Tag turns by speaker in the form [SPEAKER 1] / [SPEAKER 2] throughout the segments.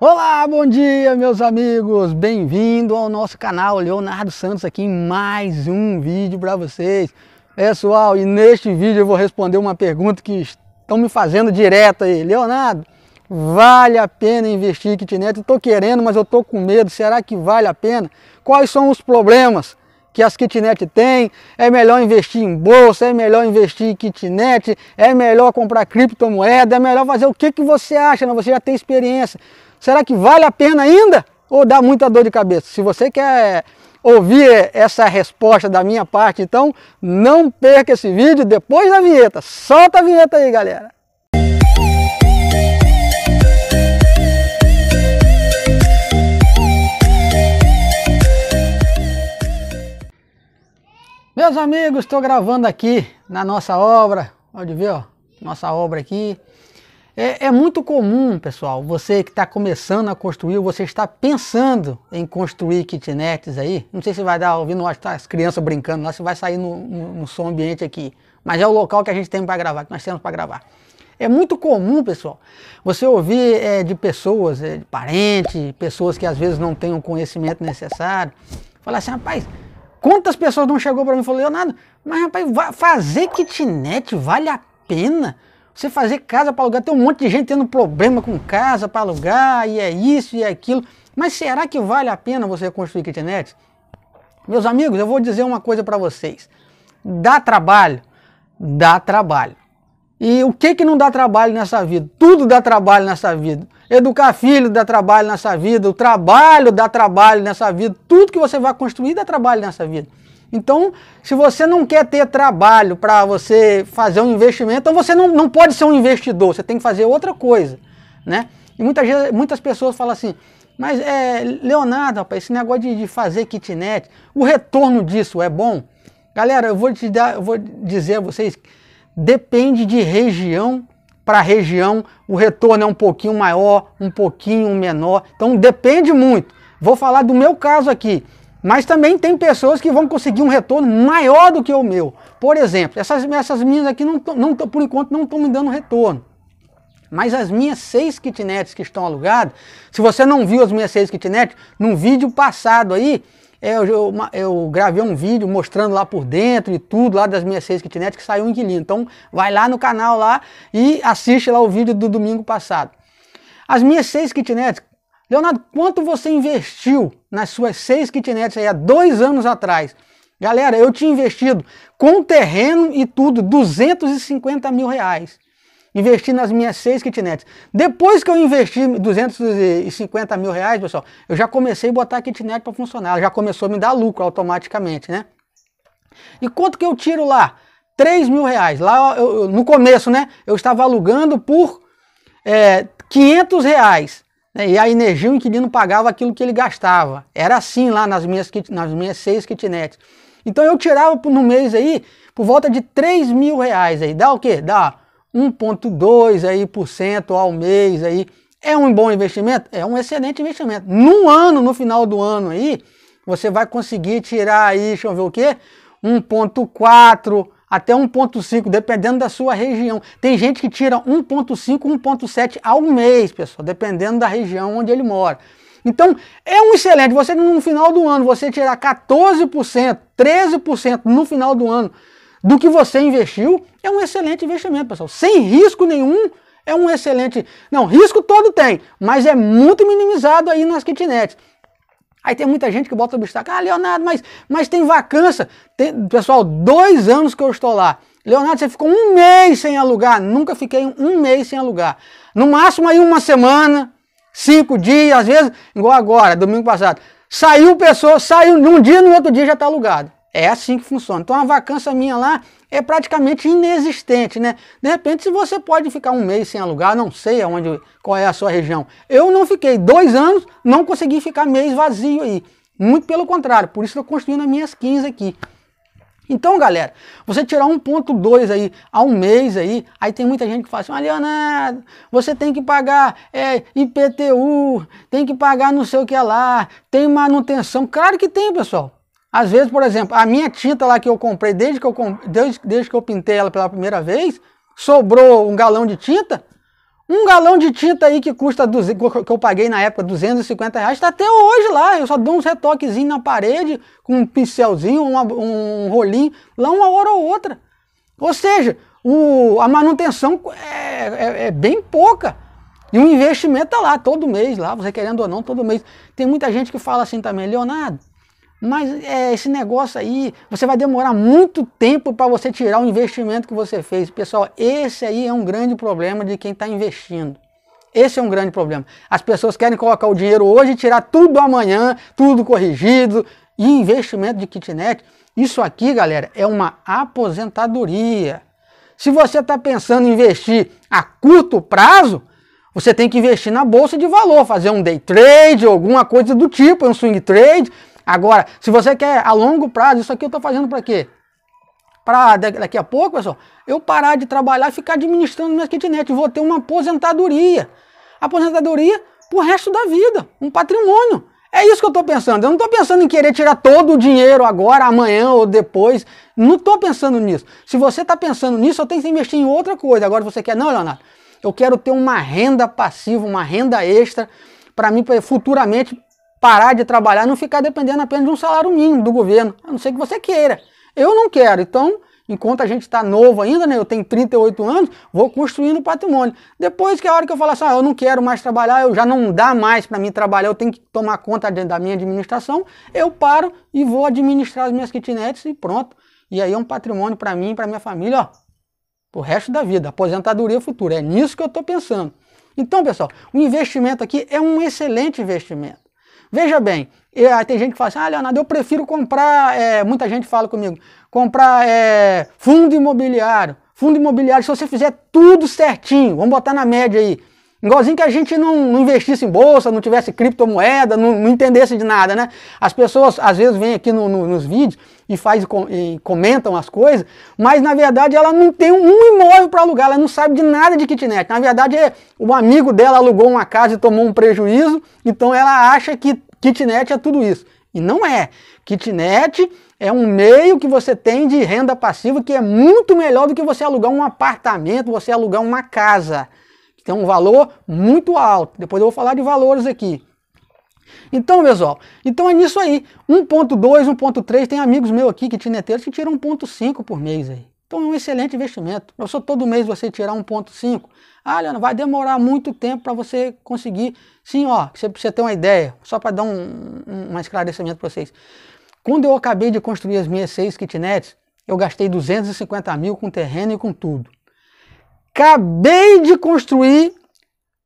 [SPEAKER 1] Olá, bom dia, meus amigos. Bem-vindo ao nosso canal Leonardo Santos aqui em mais um vídeo para vocês. Pessoal, e neste vídeo eu vou responder uma pergunta que estão me fazendo direto aí. Leonardo, vale a pena investir em kitnet? Estou querendo, mas eu estou com medo. Será que vale a pena? Quais são os problemas? que as kitnet têm, é melhor investir em bolsa, é melhor investir em kitnet, é melhor comprar criptomoeda, é melhor fazer o que, que você acha, não? Né? você já tem experiência. Será que vale a pena ainda ou dá muita dor de cabeça? Se você quer ouvir essa resposta da minha parte, então não perca esse vídeo depois da vinheta. Solta a vinheta aí, galera! Meus amigos, estou gravando aqui na nossa obra, pode ver, ó, nossa obra aqui. É, é muito comum, pessoal, você que está começando a construir, você está pensando em construir kitnets aí. Não sei se vai dar ouvindo tá, as crianças brincando lá, se vai sair no, no, no, som ambiente aqui. Mas é o local que a gente tem para gravar, que nós temos para gravar. É muito comum, pessoal, você ouvir é, de pessoas, é, de parentes, pessoas que às vezes não têm o conhecimento necessário, falar assim, rapaz, Quantas pessoas não chegou para mim e falou, Leonardo, mas rapaz, fazer kitnet vale a pena? Você fazer casa para alugar, tem um monte de gente tendo problema com casa para alugar, e é isso e é aquilo. Mas será que vale a pena você construir kitnet? Meus amigos, eu vou dizer uma coisa para vocês. Dá trabalho? Dá trabalho. E o que que não dá trabalho nessa vida? Tudo dá trabalho nessa vida. Educar filho dá trabalho nessa vida, o trabalho dá trabalho nessa vida, tudo que você vai construir dá trabalho nessa vida. Então, se você não quer ter trabalho para você fazer um investimento, então você não, não pode ser um investidor, você tem que fazer outra coisa, né? E muitas, muitas pessoas falam assim, mas é, Leonardo, rapaz, esse negócio de, de fazer kitnet, o retorno disso é bom? Galera, eu vou, te dar, eu vou dizer a vocês depende de região para região, o retorno é um pouquinho maior, um pouquinho menor. Então depende muito. Vou falar do meu caso aqui, mas também tem pessoas que vão conseguir um retorno maior do que o meu. Por exemplo, essas, essas minhas aqui não, não por enquanto não estão me dando retorno. Mas as minhas seis kitnets que estão alugadas, se você não viu as minhas seis kitnets, num vídeo passado aí, é, eu, eu, eu, gravei um vídeo mostrando lá por dentro e tudo, lá das minhas seis kitnets, que saiu um inquilino. Então, vai lá no canal lá e assiste lá o vídeo do domingo passado. As minhas seis kitnets, Leonardo, quanto você investiu nas suas seis kitnets aí há dois anos atrás? Galera, eu tinha investido com terreno e tudo 250 mil reais investi nas minhas seis kitnets. Depois que eu investi 250 mil reais, pessoal, eu já comecei a botar a kitnet para funcionar. Ela já começou a me dar lucro automaticamente, né? E quanto que eu tiro lá? 3 mil reais. Lá eu, eu, no começo, né? Eu estava alugando por é, 500 reais. Né? E a energia o inquilino pagava aquilo que ele gastava. Era assim lá nas minhas, nas minhas seis kitnets. Então eu tirava no mês aí por volta de 3 mil reais aí. Dá o quê? Dá 1,2% aí por cento ao mês aí. É um bom investimento? É um excelente investimento. no ano, no final do ano aí, você vai conseguir tirar aí, deixa eu ver o quê? 1,4% até 1,5%, dependendo da sua região. Tem gente que tira 1,5%, 1,7% ao mês, pessoal, dependendo da região onde ele mora. Então, é um excelente. Você no final do ano, você tirar 14%, 13% no final do ano do que você investiu, é um excelente investimento, pessoal. Sem risco nenhum, é um excelente. Não, risco todo tem, mas é muito minimizado aí nas kitnets. Aí tem muita gente que bota o obstáculo. Ah, Leonardo, mas, mas tem vacância. Tem, pessoal, dois anos que eu estou lá. Leonardo, você ficou um mês sem alugar. Nunca fiquei um mês sem alugar. No máximo aí uma semana, cinco dias, às vezes, igual agora, domingo passado. Saiu pessoa, saiu num dia, no outro dia já está alugado. É assim que funciona. Então a vacância minha lá é praticamente inexistente, né? De repente, se você pode ficar um mês sem alugar, não sei aonde, qual é a sua região. Eu não fiquei dois anos, não consegui ficar mês vazio aí. Muito pelo contrário, por isso que eu construí nas minhas 15 aqui. Então, galera, você tirar 1.2 aí a um mês aí, aí tem muita gente que fala assim, ah, Leonardo, você tem que pagar é, IPTU, tem que pagar não sei o que lá, tem manutenção. Claro que tem, pessoal. Às vezes, por exemplo, a minha tinta lá que eu comprei desde que eu, desde, desde que eu pintei ela pela primeira vez, sobrou um galão de tinta. Um galão de tinta aí que custa, que eu paguei na época 250 reais, está até hoje lá. Eu só dou uns retoquezinhos na parede, com um pincelzinho, uma, um rolinho, lá uma hora ou outra. Ou seja, o, a manutenção é, é, é bem pouca. E o investimento está lá todo mês, lá, você querendo ou não, todo mês. Tem muita gente que fala assim também, Leonardo, mas é, esse negócio aí, você vai demorar muito tempo para você tirar o investimento que você fez. Pessoal, esse aí é um grande problema de quem está investindo. Esse é um grande problema. As pessoas querem colocar o dinheiro hoje e tirar tudo amanhã, tudo corrigido. E investimento de kitnet, isso aqui, galera, é uma aposentadoria. Se você está pensando em investir a curto prazo, você tem que investir na bolsa de valor, fazer um day trade, alguma coisa do tipo, um swing trade, Agora, se você quer a longo prazo, isso aqui eu estou fazendo para quê? Para daqui a pouco, pessoal, eu parar de trabalhar e ficar administrando minha kitnet. Vou ter uma aposentadoria. Aposentadoria o resto da vida. Um patrimônio. É isso que eu estou pensando. Eu não estou pensando em querer tirar todo o dinheiro agora, amanhã ou depois. Não estou pensando nisso. Se você está pensando nisso, eu tenho que investir em outra coisa. Agora você quer, não, Leonardo, eu quero ter uma renda passiva, uma renda extra para mim futuramente parar de trabalhar, não ficar dependendo apenas de um salário mínimo do governo, a não ser que você queira. Eu não quero, então, enquanto a gente está novo ainda, né, eu tenho 38 anos, vou construindo patrimônio. Depois que é a hora que eu falar assim, ah, eu não quero mais trabalhar, eu já não dá mais para mim trabalhar, eu tenho que tomar conta da minha administração, eu paro e vou administrar as minhas kitnets e pronto. E aí é um patrimônio para mim, para minha família, ó, pro resto da vida, aposentadoria futura. É nisso que eu estou pensando. Então, pessoal, o investimento aqui é um excelente investimento. Veja bem, tem gente que fala assim, ah, Leonardo, eu prefiro comprar, é, muita gente fala comigo, comprar é, fundo imobiliário. Fundo imobiliário, se você fizer tudo certinho, vamos botar na média aí, Igualzinho que a gente não, não, investisse em bolsa, não tivesse criptomoeda, não, não, entendesse de nada, né? As pessoas às vezes vêm aqui no, no, nos vídeos e, faz, e comentam as coisas, mas na verdade ela não tem um imóvel para alugar, ela não sabe de nada de kitnet. Na verdade, é, o amigo dela alugou uma casa e tomou um prejuízo, então ela acha que kitnet é tudo isso. E não é. Kitnet é um meio que você tem de renda passiva que é muito melhor do que você alugar um apartamento, você alugar uma casa tem um valor muito alto. Depois eu vou falar de valores aqui. Então, pessoal, então é nisso aí. 1.2, 1.3, tem amigos meus aqui, tineteiros que tiram 1.5 por mês aí. Então é um excelente investimento. Eu sou todo mês você tirar 1.5. Ah, Leandro, vai demorar muito tempo para você conseguir. Sim, ó, você precisa ter uma ideia, só para dar um, um, um esclarecimento para vocês. Quando eu acabei de construir as minhas seis kitnets, eu gastei 250 mil com terreno e com tudo. Acabei de construir,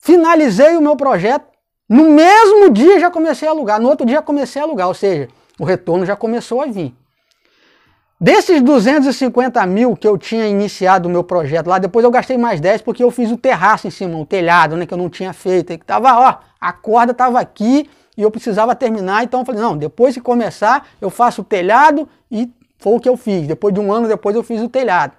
[SPEAKER 1] finalizei o meu projeto. No mesmo dia já comecei a alugar, no outro dia comecei a alugar, ou seja, o retorno já começou a vir. Desses 250 mil que eu tinha iniciado o meu projeto lá, depois eu gastei mais 10 porque eu fiz o terraço em cima, o telhado, né, que eu não tinha feito, que tava, ó, a corda tava aqui e eu precisava terminar, então eu falei, não, depois que começar, eu faço o telhado e foi o que eu fiz. Depois de um ano depois eu fiz o telhado.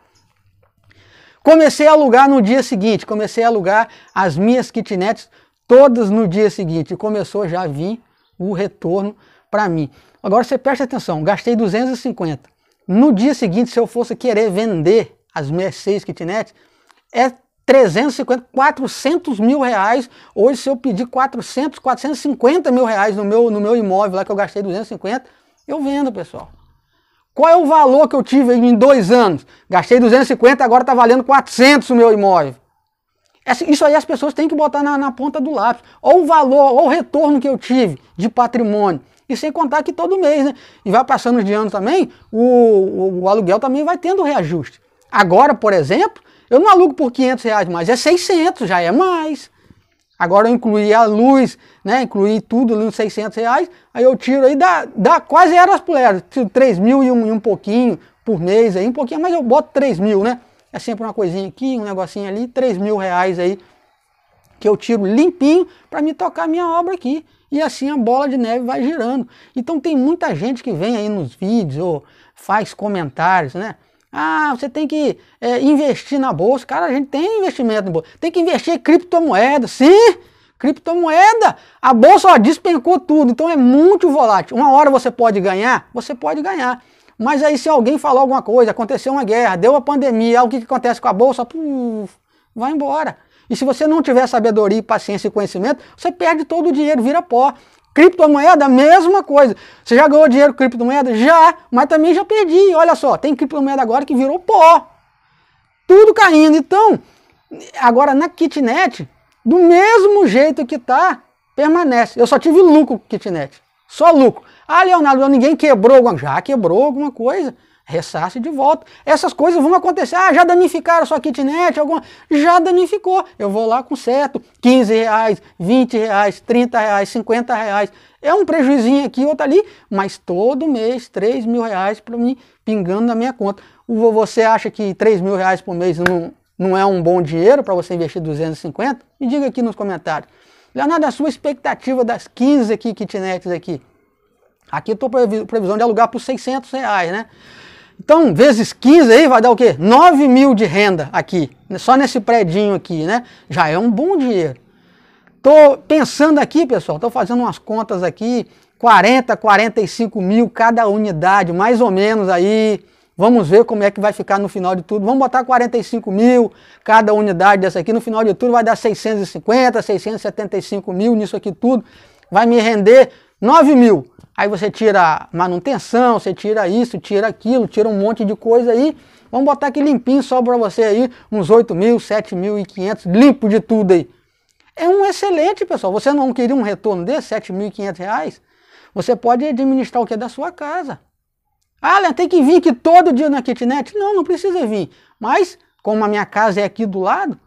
[SPEAKER 1] Comecei a alugar no dia seguinte, comecei a alugar as minhas kitnets todas no dia seguinte. começou já a vir o retorno para mim. Agora você presta atenção, gastei 250. No dia seguinte, se eu fosse querer vender as minhas seis kitnets, é 350, 400 mil reais. Hoje, se eu pedir 400, 450 mil reais no meu, no meu imóvel lá que eu gastei 250, eu vendo, pessoal. Qual é o valor que eu tive em dois anos? Gastei 250, agora está valendo 400 o meu imóvel. É assim, isso aí as pessoas têm que botar na, na ponta do lápis. Ou o valor, ou o retorno que eu tive de patrimônio. E sem contar que todo mês, né? E vai passando de ano também, o, o, o, aluguel também vai tendo reajuste. Agora, por exemplo, eu não alugo por 500 reais mais, é 600, já é mais. Agora eu incluí a luz, né? Incluí tudo ali uns 600 reais. Aí eu tiro aí, dá, dá quase eras por eras. 3 mil e um, e um pouquinho por mês aí, um pouquinho, mas eu boto 3 mil, né? É sempre uma coisinha aqui, um negocinho ali, 3 mil reais aí que eu tiro limpinho para me tocar minha obra aqui. E assim a bola de neve vai girando. Então tem muita gente que vem aí nos vídeos ou faz comentários, né? Ah, você tem que é, investir na bolsa. Cara, a gente tem investimento na bolsa. Tem que investir em criptomoeda, sim! Criptomoeda, a bolsa ó, despencou tudo, então é muito volátil. Uma hora você pode ganhar, você pode ganhar. Mas aí se alguém falou alguma coisa, aconteceu uma guerra, deu a pandemia, o que, que acontece com a bolsa? Puf, vai embora. E se você não tiver sabedoria, paciência e conhecimento, você perde todo o dinheiro, vira pó. Criptomoeda, mesma coisa. Você já ganhou dinheiro com criptomoeda? Já, mas também já perdi. Olha só, tem criptomoeda agora que virou pó. Tudo caindo. Então, agora na kitnet, do mesmo jeito que tá, permanece. Eu só tive lucro com kitnet. Só lucro. Ah, Leonardo, ninguém quebrou alguma Já quebrou alguma coisa ressasse de volta. Essas coisas vão acontecer. Ah, já danificaram sua kitnet, alguma. Já danificou. Eu vou lá com certo. 15 reais, 20 reais, 30 reais, 50 reais. É um prejuizinho aqui, outro ali, mas todo mês 3 mil reais para mim pingando na minha conta. Você acha que 3 mil reais por mês não, não é um bom dinheiro para você investir 250? Me diga aqui nos comentários. Leonardo, a sua expectativa das 15 aqui kitnets aqui? Aqui eu estou previsão de alugar por 600 reais, né? Então, vezes 15 aí vai dar o quê? 9 mil de renda aqui, só nesse predinho aqui, né? Já é um bom dinheiro. Tô pensando aqui, pessoal, tô fazendo umas contas aqui, 40, 45 mil cada unidade, mais ou menos aí. Vamos ver como é que vai ficar no final de tudo. Vamos botar 45 mil cada unidade dessa aqui. No final de tudo vai dar 650, 675 mil nisso aqui tudo. Vai me render 9 mil aí você tira manutenção, você tira isso, tira aquilo, tira um monte de coisa aí. Vamos botar aqui limpinho só para você aí, uns 8 mil, 7.500, limpo de tudo aí. É um excelente, pessoal. Você não queria um retorno desse, 7.500 reais? Você pode administrar o que é da sua casa. Ah, Leandro, tem que vir aqui todo dia na kitnet? Não, não precisa vir. Mas, como a minha casa é aqui do lado,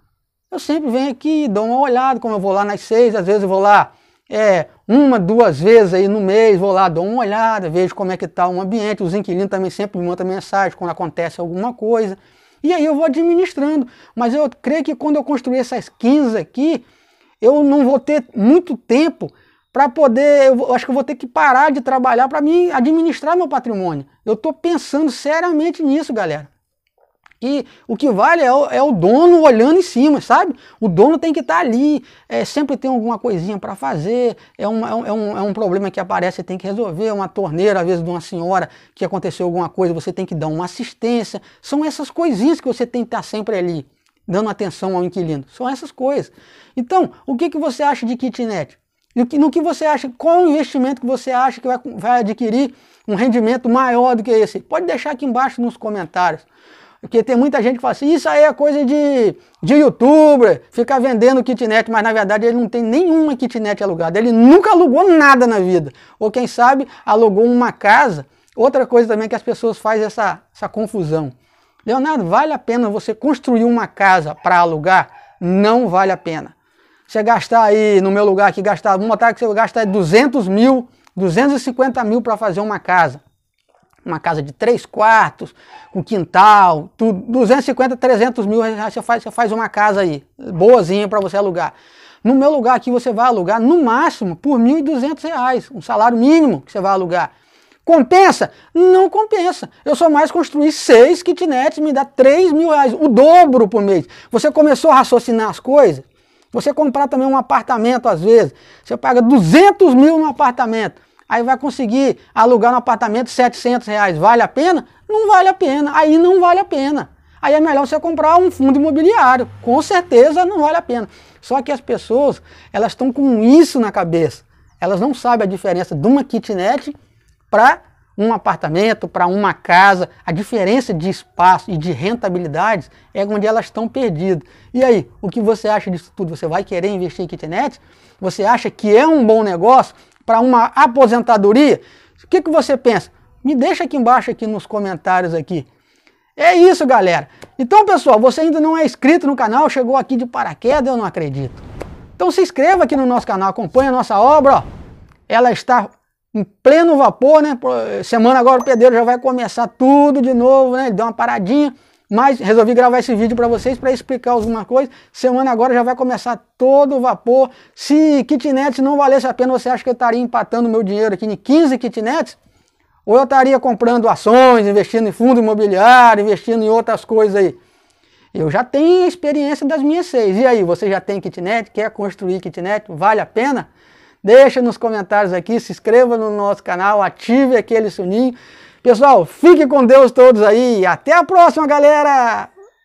[SPEAKER 1] eu sempre venho aqui, dou uma olhada, como eu vou lá nas seis, às vezes eu vou lá é, uma, duas vezes aí no mês, vou lá, dou uma olhada, vejo como é que está o ambiente, os inquilinos também sempre me mandam mensagem quando acontece alguma coisa, e aí eu vou administrando. Mas eu creio que quando eu construir essas 15 aqui, eu não vou ter muito tempo para poder, eu acho que eu vou ter que parar de trabalhar para mim administrar meu patrimônio. Eu estou pensando seriamente nisso, galera que o que vale é o, é o, dono olhando em cima, sabe? O dono tem que estar tá ali, é, sempre tem alguma coisinha para fazer, é, uma, é, um, é um é problema que aparece e tem que resolver, é uma torneira, às vezes, de uma senhora que aconteceu alguma coisa, você tem que dar uma assistência. São essas coisinhas que você tem que estar tá sempre ali, dando atenção ao inquilino. São essas coisas. Então, o que, que você acha de kitnet? No que você acha, qual o investimento que você acha que vai, vai adquirir um rendimento maior do que esse? Pode deixar aqui embaixo nos comentários. Porque tem muita gente que fala assim, isso aí é coisa de, de youtuber, ficar vendendo kitnet, mas na verdade ele não tem nenhuma kitnet alugada. Ele nunca alugou nada na vida. Ou quem sabe alugou uma casa. Outra coisa também que as pessoas fazem essa, essa confusão. Leonardo, vale a pena você construir uma casa para alugar? Não vale a pena. Você gastar aí, no meu lugar aqui, gastar, vamos botar que você gastar 200 mil, 250 mil para fazer uma casa uma casa de três quartos, com um quintal, tudo, 250, 300 mil reais você faz, você faz uma casa aí, boazinha para você alugar. No meu lugar aqui você vai alugar no máximo por 1.200 reais, um salário mínimo que você vai alugar. Compensa? Não compensa. Eu só mais construí seis kitnets, me dá 3 mil reais, o dobro por mês. Você começou a raciocinar as coisas? Você comprar também um apartamento às vezes, você paga 200 mil no apartamento aí vai conseguir alugar um apartamento 700 reais, vale a pena? Não vale a pena, aí não vale a pena. Aí é melhor você comprar um fundo imobiliário, com certeza não vale a pena. Só que as pessoas, elas estão com isso na cabeça. Elas não sabem a diferença de uma kitnet para um apartamento, para uma casa, a diferença de espaço e de rentabilidades é onde elas estão perdidas. E aí, o que você acha disso tudo? Você vai querer investir em kitnet? Você acha que é um bom negócio? para uma aposentadoria, o que, que você pensa? Me deixa aqui embaixo aqui nos comentários aqui. É isso, galera. Então, pessoal, você ainda não é inscrito no canal, chegou aqui de paraquedas, eu não acredito. Então se inscreva aqui no nosso canal, acompanhe a nossa obra, ó. Ela está em pleno vapor, né? Semana agora o pedreiro já vai começar tudo de novo, né? Ele deu uma paradinha. Mas resolvi gravar esse vídeo para vocês para explicar alguma coisa. Semana agora já vai começar todo o vapor. Se kitnets não valesse a pena, você acha que eu estaria empatando meu dinheiro aqui em 15 kitnets? Ou eu estaria comprando ações, investindo em fundo imobiliário, investindo em outras coisas aí? Eu já tenho experiência das minhas seis. E aí, você já tem kitnet? Quer construir kitnet? Vale a pena? Deixa nos comentários aqui, se inscreva no nosso canal, ative aquele sininho. Pessoal, fique com Deus todos aí. Até a próxima, galera!